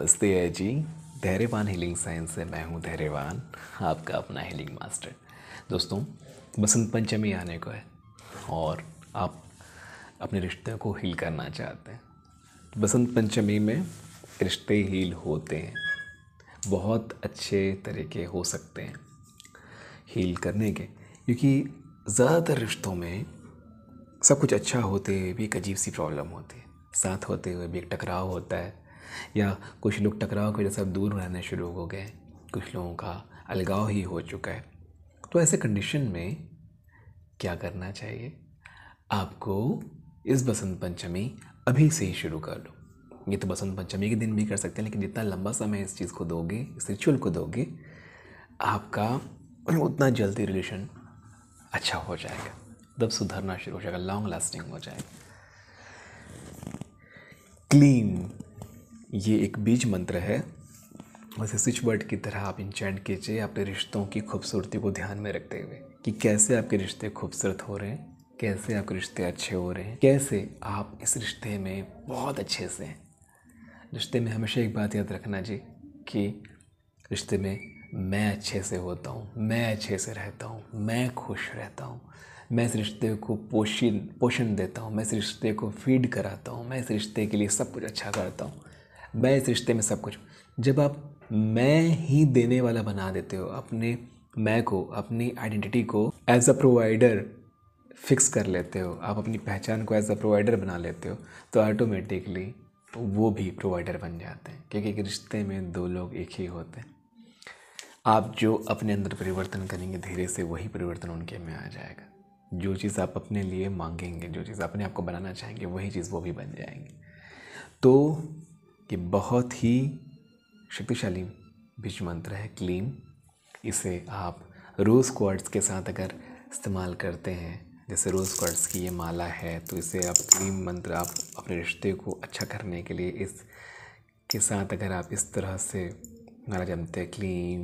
नमस्ते है जी धैर्यवान हीलिंग साइंस से मैं हूँ धैर्यवान आपका अपना हीलिंग मास्टर दोस्तों बसंत पंचमी आने को है और आप अपने रिश्ते को हील करना चाहते हैं बसंत पंचमी में रिश्ते हील होते हैं बहुत अच्छे तरीके हो सकते हैं हील करने के क्योंकि ज़्यादातर रिश्तों में सब कुछ अच्छा होते हुए भी एक अजीब सी प्रॉब्लम होती है साथ होते हुए भी एक टकराव होता है या कुछ लोग टकराव की वजह से दूर रहने शुरू हो गए कुछ लोगों का अलगाव ही हो चुका है तो ऐसे कंडीशन में क्या करना चाहिए आपको इस बसंत पंचमी अभी से ही शुरू कर लो ये तो बसंत पंचमी के दिन भी कर सकते हैं लेकिन जितना लंबा समय इस चीज़ को दोगे इस रिचुअल को दोगे आपका उतना जल्दी रिलेशन अच्छा हो जाएगा तब सुधरना शुरू हो जाएगा लॉन्ग लास्टिंग हो जाएगा क्लीन ये एक बीज मंत्र है वैसे स्विच वर्ड की तरह आप इंचेंट कीजिए अपने रिश्तों की खूबसूरती को ध्यान में रखते हुए कि कैसे आपके रिश्ते खूबसूरत हो रहे हैं कैसे आपके रिश्ते अच्छे हो रहे हैं कैसे आप इस रिश्ते में बहुत अच्छे से हैं रिश्ते में हमेशा एक बात याद रखना जी कि रिश्ते में मैं अच्छे से होता हूँ मैं अच्छे से रहता हूँ मैं खुश रहता हूँ मैं इस रिश्ते को पोषण पोषण देता हूँ मैं इस रिश्ते को फीड कराता हूँ मैं इस रिश्ते के लिए सब कुछ अच्छा करता हूँ मैं इस रिश्ते में सब कुछ जब आप मैं ही देने वाला बना देते हो अपने मैं को अपनी आइडेंटिटी को एज अ प्रोवाइडर फिक्स कर लेते हो आप अपनी पहचान को एज अ प्रोवाइडर बना लेते हो तो ऑटोमेटिकली वो भी प्रोवाइडर बन जाते हैं क्योंकि एक रिश्ते में दो लोग एक ही होते हैं आप जो अपने अंदर परिवर्तन करेंगे धीरे से वही परिवर्तन उनके में आ जाएगा जो चीज़ आप अपने लिए मांगेंगे जो चीज़ अपने आप को बनाना चाहेंगे वही चीज़ वो भी बन जाएंगी तो कि बहुत ही शक्तिशाली बीज मंत्र है क्लीम इसे आप रोज़ क्वार्ट्स के साथ अगर इस्तेमाल करते हैं जैसे रोज़ क्वार्ट्स की ये माला है तो इसे आप क्लीम मंत्र आप अपने रिश्ते को अच्छा करने के लिए इस के साथ अगर आप इस तरह से माला जमते हैं क्लीम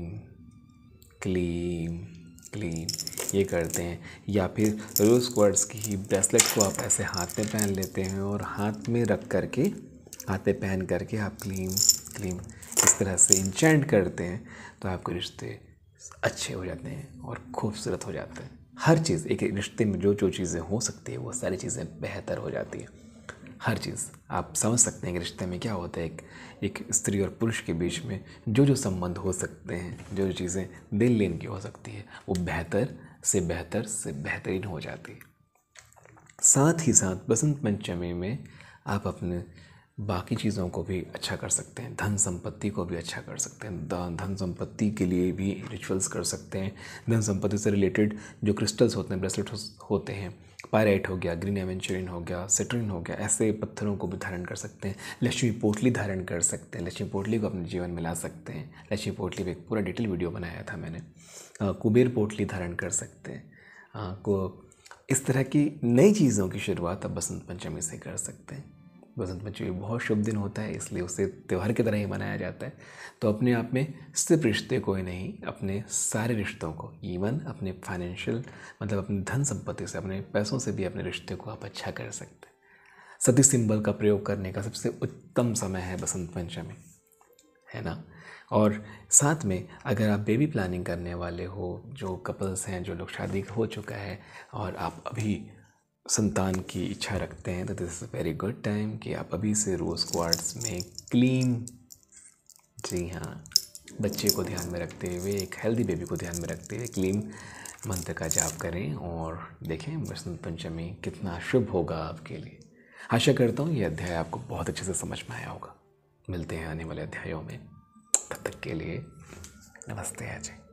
क्लीम क्लीम ये करते हैं या फिर रोज़ क्वार्ट्स की ब्रेसलेट को आप ऐसे हाथ में पहन लेते हैं और हाथ में रख कर के हाथ पहन करके आप क्लीम क्लीम इस तरह से इंचेंट करते हैं तो आपके रिश्ते अच्छे हो जाते हैं और खूबसूरत हो जाते हैं हर चीज़ एक रिश्ते में जो जो चीज़ें हो सकती है वो सारी चीज़ें बेहतर हो जाती हैं हर चीज़ आप समझ सकते हैं कि रिश्ते में क्या होता है एक एक स्त्री और पुरुष के बीच में जो जो संबंध हो सकते हैं जो जो चीज़ें दिल लेन की हो सकती है वो बेहतर से बेहतर से बेहतरीन हो जाती है साथ ही साथ बसंत पंचमी में आप अपने बाकी चीज़ों को भी अच्छा कर सकते हैं धन संपत्ति को भी अच्छा कर सकते हैं धन संपत्ति के लिए भी रिचुअल्स कर सकते हैं धन संपत्ति से रिलेटेड जो क्रिस्टल्स होते हैं ब्रेसलेट होते हैं पायराइट हो गया ग्रीन एवेंचरिन हो गया सेट्रिन हो गया ऐसे पत्थरों को भी धारण कर सकते हैं लक्ष्मी पोटली धारण कर सकते हैं लक्ष्मी पोटली को अपने जीवन में ला सकते हैं लक्ष्मी पोटली पर एक पूरा डिटेल वीडियो बनाया था मैंने कुबेर पोटली धारण कर सकते हैं को इस तरह की नई चीज़ों की शुरुआत आप बसंत पंचमी से कर सकते हैं बसंत पंचमी बहुत शुभ दिन होता है इसलिए उसे त्यौहार की तरह ही मनाया जाता है तो अपने आप में सिर्फ रिश्ते को ही नहीं अपने सारे रिश्तों को इवन अपने फाइनेंशियल मतलब अपने धन संपत्ति से अपने पैसों से भी अपने रिश्ते को आप अच्छा कर सकते हैं सती सिंबल का प्रयोग करने का सबसे उत्तम समय है बसंत पंचमी है ना और साथ में अगर आप बेबी प्लानिंग करने वाले हो जो कपल्स हैं जो लोग शादी हो चुका है और आप अभी संतान की इच्छा रखते हैं तो this is very good time कि आप अभी से रोज़ क्वार्ट्स में क्लीन जी हाँ बच्चे को ध्यान में रखते हुए एक हेल्दी बेबी को ध्यान में रखते हुए क्लीम मंत्र का जाप करें और देखें बसंत पंचमी कितना शुभ होगा आपके लिए आशा करता हूँ ये अध्याय आपको बहुत अच्छे से समझ में आया होगा मिलते हैं आने वाले अध्यायों में तब तक के लिए नमस्ते अजय